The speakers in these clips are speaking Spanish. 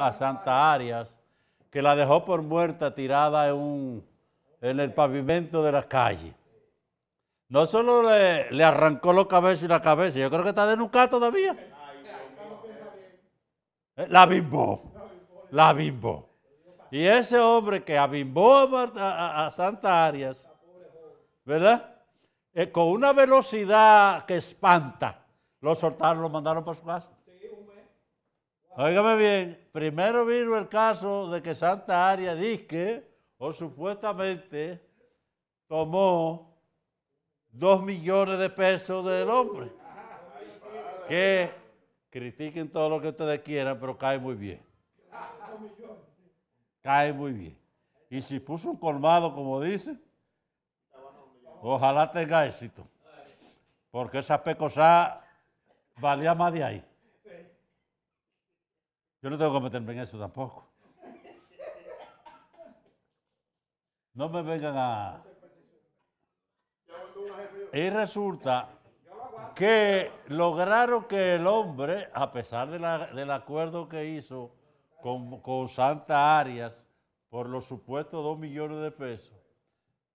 a Santa Arias, que la dejó por muerta tirada en, el pavimento de la calle. No solo le, arrancó los cabezos y la cabeza, yo creo que está de nunca todavía. Eh, la bimbó. La bimbo Y ese hombre que abimbó a, Santa Arias, ¿verdad? Eh, con una velocidad que espanta, lo soltaron, lo mandaron por su casa. Óigame bien, primero vino el caso de que Santa Aria disque o supuestamente tomó dos millones de pesos del hombre. Que critiquen todo lo que ustedes quieran, pero cae muy bien. Cae muy bien. Y si puso un colmado, como dice, ojalá tenga éxito. Porque esa pecosa valía más de ahí. Yo no tengo que meterme en eso tampoco. No me vengan a... Y resulta que lograron que el hombre, a pesar del acuerdo que hizo con, con Santa Arias por los supuestos dos millones de pesos,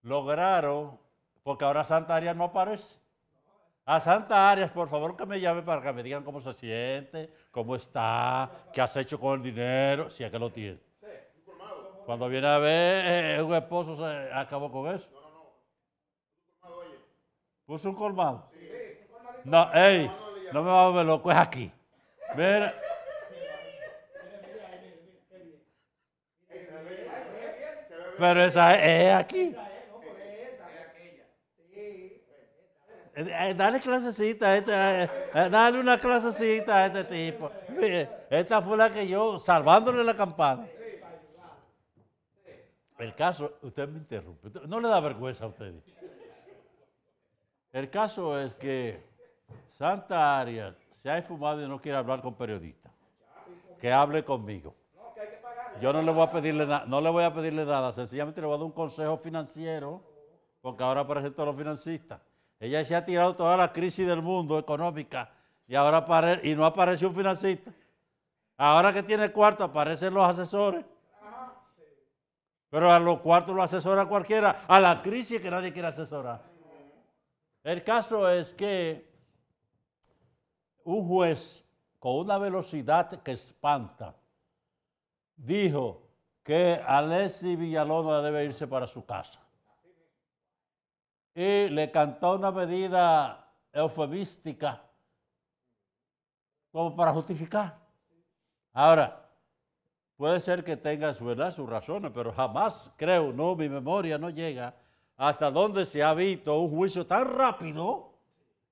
lograron, porque ahora Santa Arias no aparece. A Santa Arias, por favor, que me llame para que me digan cómo se siente, cómo está, qué has hecho con el dinero, si es que lo tiene. Cuando viene a ver, un esposo se acabó con eso. ¿Puso un colmado? No, ey, no me va a volver loco, es aquí. Mira. Pero esa es, es aquí. Eh, eh, dale clasecita a este, eh, dale una clasecita a este tipo. Esta fue la que yo, salvándole la campana. El caso, usted me interrumpe, no le da vergüenza a usted El caso es que Santa Arias se ha fumado y no quiere hablar con periodistas. Que hable conmigo. Yo no le voy a pedirle nada, no le voy a pedirle nada, sencillamente le voy a dar un consejo financiero, porque ahora por ejemplo los financistas. Ella se ha tirado toda la crisis del mundo económica y ahora y no aparece un financista. Ahora que tiene cuarto aparecen los asesores. Pero a los cuartos lo asesora cualquiera, a la crisis que nadie quiere asesorar. El caso es que un juez con una velocidad que espanta dijo que Alessi Villalona debe irse para su casa y le cantó una medida eufemística como para justificar. Ahora, puede ser que tenga su ¿verdad?, sus razones, pero jamás creo, no, mi memoria no llega hasta donde se ha visto un juicio tan rápido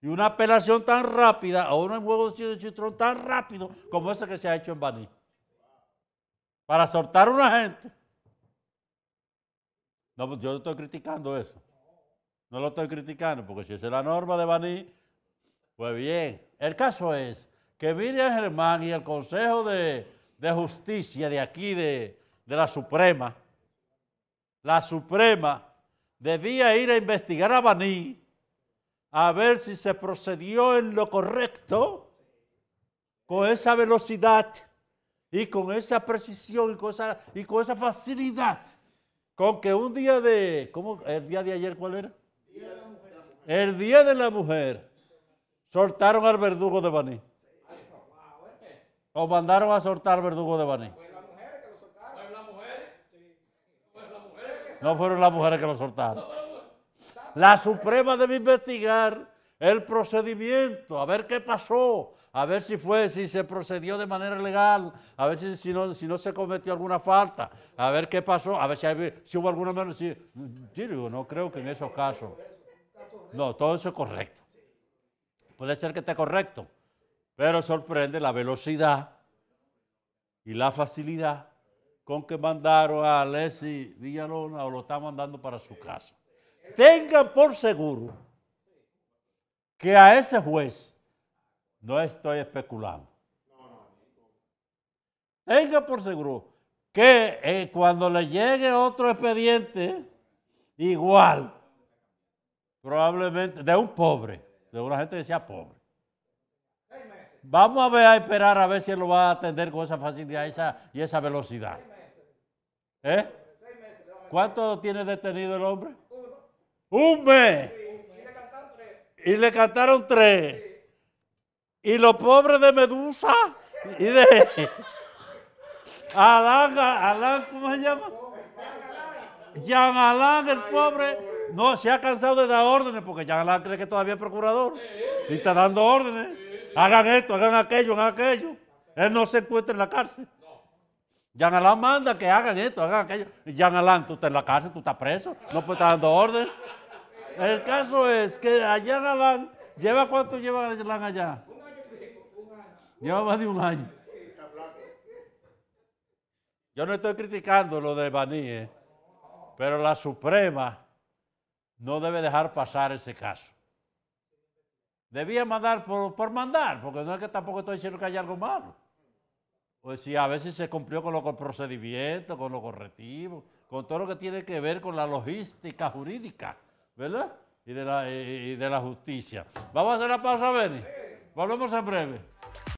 y una apelación tan rápida a un juego de chitrón tan rápido como ese que se ha hecho en Baní. Para soltar a una gente. No, yo no estoy criticando eso. No lo estoy criticando, porque si esa es la norma de Baní, pues bien. El caso es que Miriam Germán y el Consejo de, Justicia de aquí, de, la Suprema, la Suprema debía ir a investigar a Baní a ver si se procedió en lo correcto con esa velocidad y con esa precisión y con esa facilidad con que un día de, ¿cómo? ¿El día de ayer cuál era? El día de la mujer, soltaron al verdugo de Baní. O mandaron a soltar al verdugo de Baní. No fueron las mujeres que lo soltaron. La Suprema debe investigar el procedimiento, a ver qué pasó, a ver si fue, si se procedió de manera legal, a ver si, no, si no se cometió alguna falta, a ver qué pasó, a ver si, hubo alguna menos. Si, no creo que en esos casos no, todo eso es correcto. Puede ser que esté correcto, pero sorprende la velocidad y la facilidad con que mandaron a Leslie Villalona o lo están mandando para su casa. Tengan por seguro que a ese juez no estoy especulando. Tengan por seguro que eh, cuando le llegue otro expediente, igual, Probablemente de un pobre, de una gente que sea pobre. Vamos a ver a esperar a ver si él lo va a atender con esa facilidad esa, y esa velocidad. ¿Eh? ¿Cuánto tiene detenido el hombre? Un mes. Y le cantaron tres. Y los pobres de Medusa y de Alán, Alán, ¿cómo se llama? Jean Alán, el pobre no, se ha cansado de dar órdenes porque ya la cree que todavía es procurador. Y está dando órdenes. Hagan esto, hagan aquello, hagan aquello. Él no se encuentra en la cárcel. Yan Alain manda que hagan esto, hagan aquello. Yan Alain, tú estás en la cárcel, tú estás preso, no puedes estar dando órdenes El caso es que allá Alan, ¿lleva cuánto lleva Jean allá? Un año Lleva más de un año. Yo no estoy criticando lo de Baní, eh, pero la Suprema no debe dejar pasar ese caso. Debía mandar por, mandar, porque no es que tampoco estoy diciendo que haya algo malo. Pues sí, a veces se cumplió con los procedimientos, con los correctivos, con todo lo que tiene que ver con la logística jurídica, ¿verdad? Y de la, justicia. Vamos a hacer la pausa, Benny? Volvemos en breve.